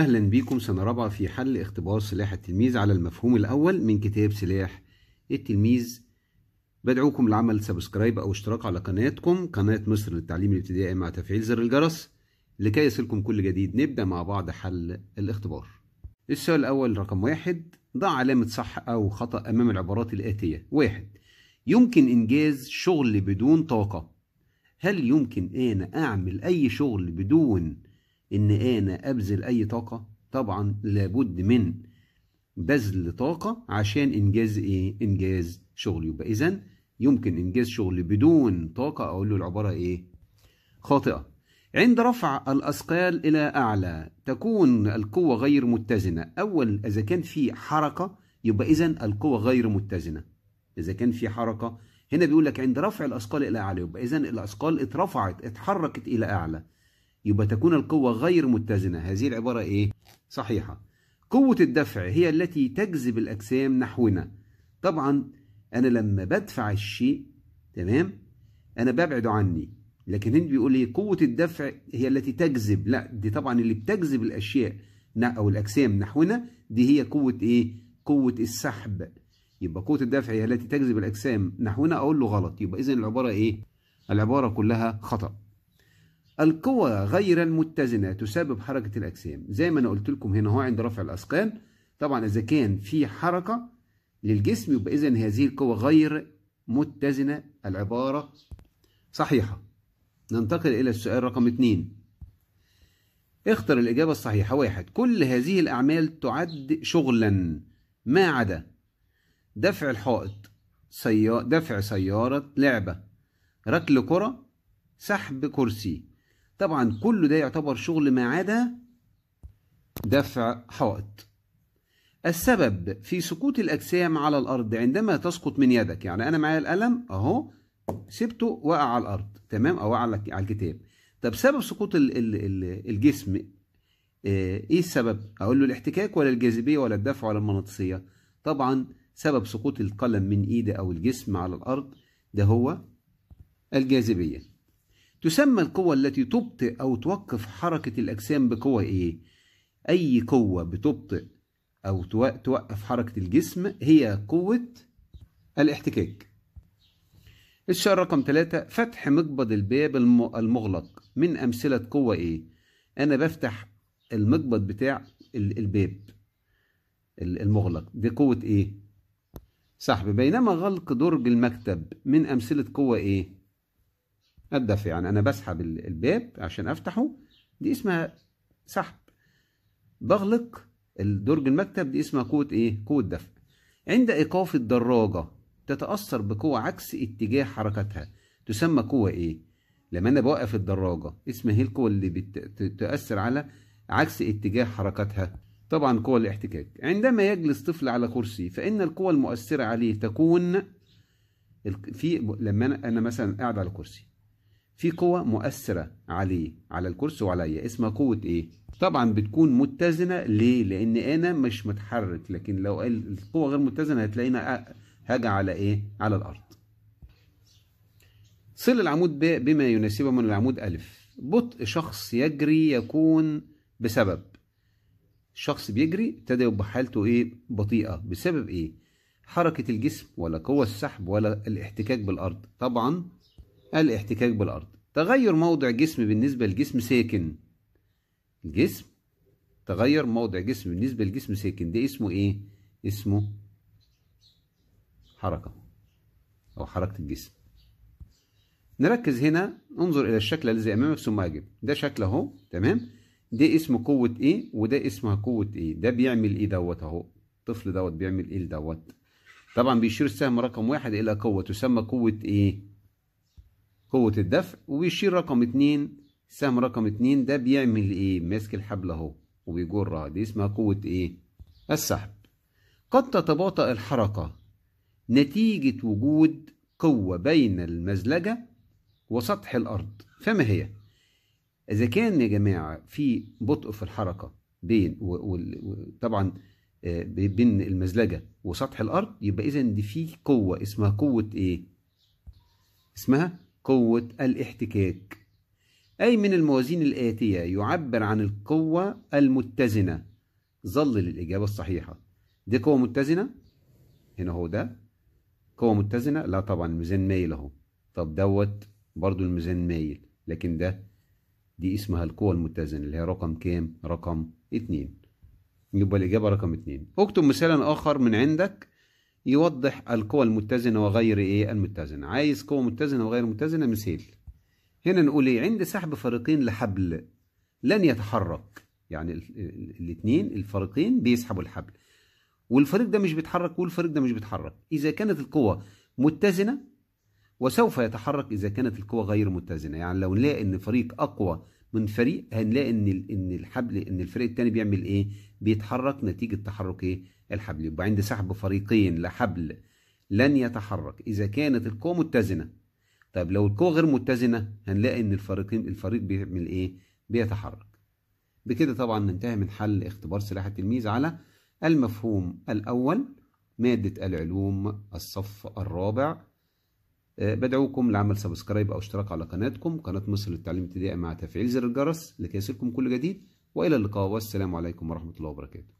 أهلا بيكم سنة رابعة في حل اختبار سلاح التلميذ على المفهوم الأول من كتاب سلاح التلميذ بدعوكم لعمل سبسكرايب أو اشتراك على قناتكم قناة مصر للتعليم الابتدائي مع تفعيل زر الجرس لكي يصلكم كل جديد نبدأ مع بعض حل الاختبار السؤال الأول رقم واحد ضع علامة صح أو خطأ أمام العبارات الآتية واحد يمكن إنجاز شغل بدون طاقة هل يمكن أنا أعمل أي شغل بدون ان انا ابذل اي طاقه طبعا لابد من بذل طاقه عشان انجاز ايه انجاز شغلي يبقى اذا يمكن انجاز شغلي بدون طاقه اقول له العباره ايه خاطئه عند رفع الاثقال الى اعلى تكون القوه غير متزنه اول اذا كان في حركه يبقى اذا القوه غير متزنه اذا كان في حركه هنا بيقول لك عند رفع الاثقال الى اعلى يبقى اذا الاثقال اترفعت اتحركت الى اعلى يبقى تكون القوة غير متزنة هذه العبارة إيه؟ صحيحة قوة الدفع هي التي تجذب الأجسام نحونا طبعا أنا لما بدفع الشيء تمام أنا ببعده عني لكن هند بيقول لي إيه؟ قوة الدفع هي التي تجذب لا دي طبعا اللي بتجذب الأشياء أو الأجسام نحونا دي هي قوة إيه؟ قوة السحب يبقى قوة الدفع هي التي تجذب الأجسام نحونا أقول له غلط يبقى إذن العبارة إيه؟ العبارة كلها خطأ القوى غير المتزنة تسبب حركة الأجسام زي ما أنا قلت لكم هنا هو عند رفع الأثقال طبعا إذا كان في حركة للجسم يبقى إذا هذه القوى غير متزنة العبارة صحيحة ننتقل إلى السؤال رقم 2 اختر الإجابة الصحيحة واحد كل هذه الأعمال تعد شغلا ما عدا دفع الحائط سيارة دفع سيارة لعبة ركل كرة سحب كرسي طبعا كل ده يعتبر شغل ما عدا دفع حائط السبب في سقوط الأجسام على الأرض عندما تسقط من يدك يعني أنا معايا القلم أهو سبته وقع على الأرض تمام أو وقع على الكتاب طب سبب سقوط الجسم آه، إيه السبب؟ أقول له الاحتكاك ولا الجاذبية ولا الدفع ولا المغناطيسية طبعا سبب سقوط القلم من إيدي أو الجسم على الأرض ده هو الجاذبية تسمى القوة التي تبطئ أو توقف حركة الأجسام بقوة إيه؟ أي قوة بتبطئ أو توقف حركة الجسم هي قوة الاحتكاك الشر رقم ثلاثة فتح مقبض الباب المغلق من أمثلة قوة إيه؟ أنا بفتح المقبض بتاع الباب المغلق دي قوة إيه؟ سحب بينما غلق درج المكتب من أمثلة قوة إيه؟ الدفع يعني أنا بسحب الباب عشان أفتحه دي اسمها سحب بغلق الدرج المكتب دي اسمها قوة إيه؟ قوة دفع عند إيقاف الدراجة تتأثر بقوة عكس اتجاه حركتها تسمى قوة إيه؟ لما أنا بوقف الدراجة اسمها إيه القوة اللي بتأثر على عكس اتجاه حركتها؟ طبعا قوة الاحتكاك عندما يجلس طفل على كرسي فإن القوة المؤثرة عليه تكون في لما أنا مثلا قاعد على كرسي في قوة مؤثرة عليه على الكرسي وعليا اسمها قوة ايه طبعا بتكون متزنة ليه لان انا مش متحرك لكن لو القوة غير متزنة هتلاقينا هاجع على ايه على الارض صل العمود ب بما يناسبه من العمود ألف بطء شخص يجري يكون بسبب شخص بيجري ابتدى يبقى حالته ايه بطيئة بسبب ايه حركة الجسم ولا قوة السحب ولا الاحتكاك بالأرض طبعا الاحتكاك بالأرض تغير موضع جسم بالنسبة لجسم ساكن الجسم تغير موضع جسم بالنسبة لجسم ساكن ده اسمه ايه؟ اسمه حركة أو حركة الجسم نركز هنا انظر إلى الشكل الذي أمامك ثم أجب ده شكل أهو تمام ده اسمه قوة إيه وده اسمها قوة إيه ده بيعمل إيه دوت أهو الطفل دوت بيعمل إيه دوت طبعا بيشير السهم رقم واحد إلى قوة تسمى قوة إيه قوة الدفع وبيشيل رقم اتنين سهم رقم اتنين ده بيعمل ايه ماسك الحبل اهو وبيجرها دي اسمها قوة ايه السحب قد تتباطأ الحركة نتيجة وجود قوة بين المزلجة وسطح الأرض فما هي؟ إذا كان يا جماعة في بطء في الحركة بين طبعا آه، بين المزلجة وسطح الأرض يبقى إذا دي في قوة اسمها قوة إيه؟ اسمها قوة الاحتكاك أي من الموازين الآتية يعبر عن القوة المتزنة ظل للإجابة الصحيحة دي قوة متزنة هنا هو ده قوة متزنة لا طبعا الميزان مايل أهو طب دوت برضو الميزان مايل لكن ده دي اسمها القوة المتزنة اللي هي رقم كام؟ رقم اتنين يبقى الإجابة رقم اتنين اكتب مثالا آخر من عندك يوضح القوى المتزنة وغير إيه المتزنة عايز قوة متزنة وغير متزنة مثال هنا نقول إيه عند سحب فريقين لحبل لن يتحرك يعني الاثنين الفريقين بيسحبوا الحبل والفريق ده مش بيتحرك والفريق ده مش بيتحرك إذا كانت القوة متزنة وسوف يتحرك إذا كانت القوة غير متزنة يعني لو نلاقي إن فريق أقوى من فريق هنلاقي إن إن الحبل إن الفريق الثاني بيعمل إيه؟ بيتحرك نتيجة تحرك إيه؟ الحبل يبقى عند سحب فريقين لحبل لن يتحرك إذا كانت القوة متزنة طيب لو القوة غير متزنة هنلاقي إن الفريقين الفريق بيعمل إيه؟ بيتحرك بكده طبعا ننتهي من حل اختبار سلاح التلميذ على المفهوم الأول مادة العلوم الصف الرابع آه، بدعوكم لعمل سبسكرايب أو اشتراك على قناتكم قناة مصر للتعليم الابتدائي مع تفعيل زر الجرس لكي يصلكم كل جديد والى اللقاء والسلام عليكم ورحمه الله وبركاته